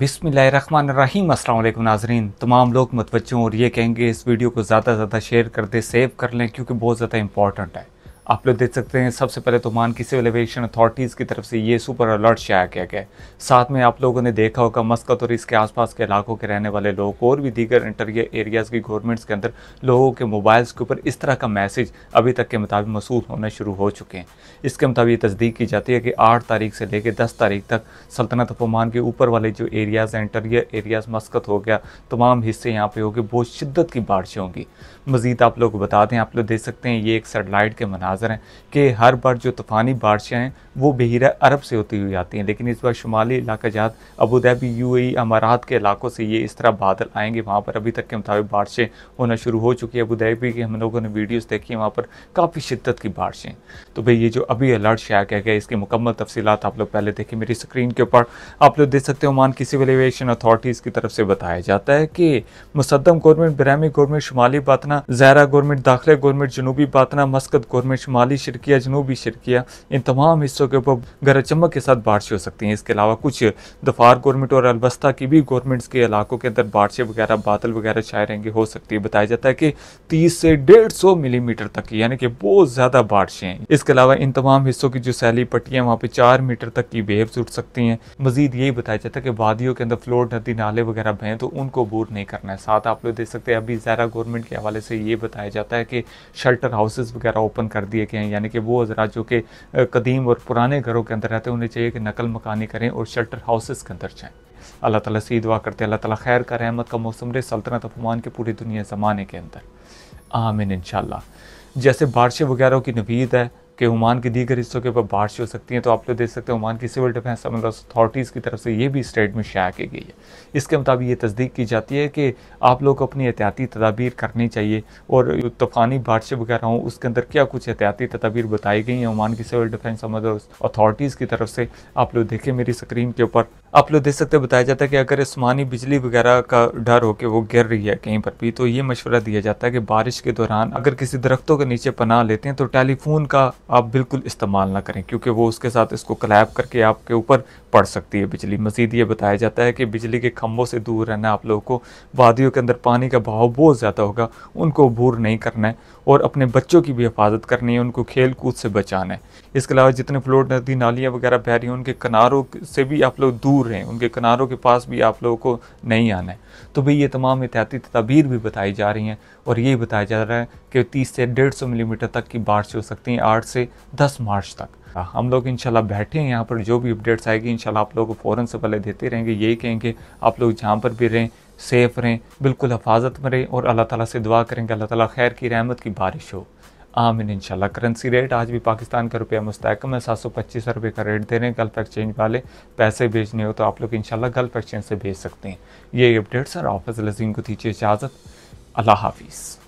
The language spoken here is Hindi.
बिसमीम अल्लाम नाजरीन तमाम लोग मतवचों और ये कहेंगे इस वीडियो को ज़्यादा से ज़्यादा शेयर कर दें सेव कर लें क्योंकि बहुत ज़्यादा इंपॉर्टेंट है आप लोग देख सकते हैं सबसे पहले तो मान की सिविल एविएशन अथॉरिटीज़ की तरफ से ये सुपर अलर्ट शाया किया गया साथ में आप लोगों ने देखा होगा मस्कत और इसके आसपास के इलाकों के रहने वाले लोग और भी दीगर इंटरियर एरियाज़ की गवर्नमेंट्स के अंदर लोगों के मोबाइल्स के ऊपर इस तरह का मैसेज अभी तक के मुताबिक मसूल होने शुरू हो चुके हैं इसके मुताबिक तस्दीक की जाती है कि आठ तारीख से लेकर दस तारीख तक सल्तनत फुमान के ऊपर वाले जो एरियाज़ हैं इंटरियर एरियाज़ मस्कत हो गया तमाम हिस्से यहाँ पर हो गए बहुत शिद्दत की बारिशें होंगी मज़ीद आप लोग बता दें आप लोग देख सकते हैं ये एक सेटेलाइट के मनाज नाजर हैं कि हर बार जो तूफ़ानी बारिशें हैं वो बहिरा अरब से होती हुई आती हैं लेकिन इस बार शुमाली इलाका जहाँ अबूधाबी यू ए अमारात के इलाकों से ये इस तरह बादल आएंगे वहाँ पर अभी तक के मुताबिक बारिशें होना शुरू हो चुकी है अबूधाबी की हम लोगों ने वीडियोज़ देखी वहाँ पर काफ़ी शिद्दत की बारिशें तो भाई ये जो अभी अलर्ट शेयर किया गया इसकी मुकम्मल तफसी आप लोग पहले देखें मेरी स्क्रीन के ऊपर आप लोग देख सकते हो मान की सिविल एवियशन अथॉरिटीज़ की तरफ से बताया जाता है कि मुसदम गवर्नमेंट ब्रह्मी गवर्नमेंट शुमाली बातना जहरा गवर्नमेंट दाखिला गवर्नमेंट जनूबी बातना मस्कत गवर्नमेंट शुमाली शिरकिया जनूबी शिरकिया इन तमाम हिस्सों के ऊपर गरज चमक के साथ बारिश हो सकती हैं इसके अलावा कुछ दफार गवर्नमेंट और अलबस्ता की भी गवर्नमेंट्स के इलाकों के अंदर बारिशें वगैरह बादल वगैरह छाए रहेंगे हो सकती है बताया जाता है कि तीस से डेढ़ सौ मिलीमीटर तक की यानी कि बहुत ज़्यादा बारिशें हैं इसके अलावा इन तमाम हिस्सों की जो सैली पट्टियाँ वहाँ पर चार मीटर तक की वेव्स उठ सकती हैं मजीद यही बताया जाता है कि वादियों के अंदर फ्लोर नदी नाले वगैरह बहें तो उनको बोर नहीं करना है साथ आप लोग देख सकते हैं अभी ज़्यादा गवर्नमेंट के हवाले से ये बताया जाता है कि शेल्टर हाउसेज वगैरह ओपन कर दिए गए हैं यानी कि वो हज़रा जो कि कदीम और पुराने घरों के अंदर रहते हैं उन्हें चाहिए कि नकल मकानी करें और शेल्टर हाउसेस के अंदर जाएँ अल्लाह ताला से दुआ करते हैं अल्लाह तैर खैर का रहमत का मौसम रे सल्तनत अफमान के पूरी दुनिया ज़माने के अंदर आमिन इन जैसे बारिशें वगैरह की नवीद है कि ओमान के दीगर हिस्सों के ऊपर बारिश हो सकती है तो आप लोग देख सकते हैं ओमान की सिविल डिफेंस मतलब अथॉरिटीज़ की तरफ से ये भी स्टेटमेंट शाया की गई है इसके मुताबिक ये तस्दीक की जाती है कि आप लोग को अपनी एहतियाती तदाबीर करनी चाहिए और तूफ़ानी बारिशें वगैरह हों उसके अंदर क्या कुछ एहतियाती तदाबीर बताई गई हैं ओमान की सिविल डिफेंस मतलब अथॉरिटीज़ की तरफ से आप लोग देखें मेरी स्क्रीन के ऊपर आप लोग देख सकते हो बताया जाता है कि अगर आसमानी बिजली वगैरह का डर हो के वो गिर रही है कहीं पर भी तो ये मशवरा दिया जाता है कि बारिश के दौरान अगर किसी दरख्तों के नीचे पना लेते हैं तो टेलीफोन का आप बिल्कुल इस्तेमाल ना करें क्योंकि वो उसके साथ इसको क्लैप करके आपके ऊपर पड़ सकती है बिजली मजीद ये बताया जाता है कि बिजली के खम्भों से दूर रहना आप लोगों को वादियों के अंदर पानी का बहाव बहुत ज़्यादा होगा उनको भूर नहीं करना है और अपने बच्चों की भी हिफाजत करनी है उनको खेल कूद से बचाना है इसके अलावा जितने फ्लोट नदी नालियाँ वगैरह बह रही हैं उनके किनारों से भी आप लोग दूर दूर रहें उनके किनारों के पास भी आप लोगों को नहीं आना है तो भाई ये तमाम एहतियाती तदाबीर भी बताई जा रही हैं और ये बताया जा रहा है कि तीस से डेढ़ सौ मिलीमीटर तक की बारिश हो सकती है आठ से दस मार्च तक हम लोग इनशाला बैठे हैं यहाँ पर जो भी अपडेट्स आएगी इनशाला आप लोगों को फ़ौरन से पहले देते रहेंगे यही कहेंगे आप लोग जहाँ पर भी रहें सेफ़ रहें बिल्कुल हफाजत में रहें और अल्लाह ताला से दुआ करेंगे अल्लाह ताला खैर की रहमत की बारिश हो आमिन इंशाल्लाह करेंसी रेट आज भी पाकिस्तान का रुपया मुस्तकम है सात सौ पच्चीस रुपये का रेट दे रहे हैं गल्फ एक्सचेंज वाले पैसे भेजने हो तो आप लोग इंशाल्लाह गल्फ एक्सचेंज से भेज सकते हैं ये अपडेट्स और ऑफिस लजीम को दीजिए इजाज़त अल्लाह हाफिज़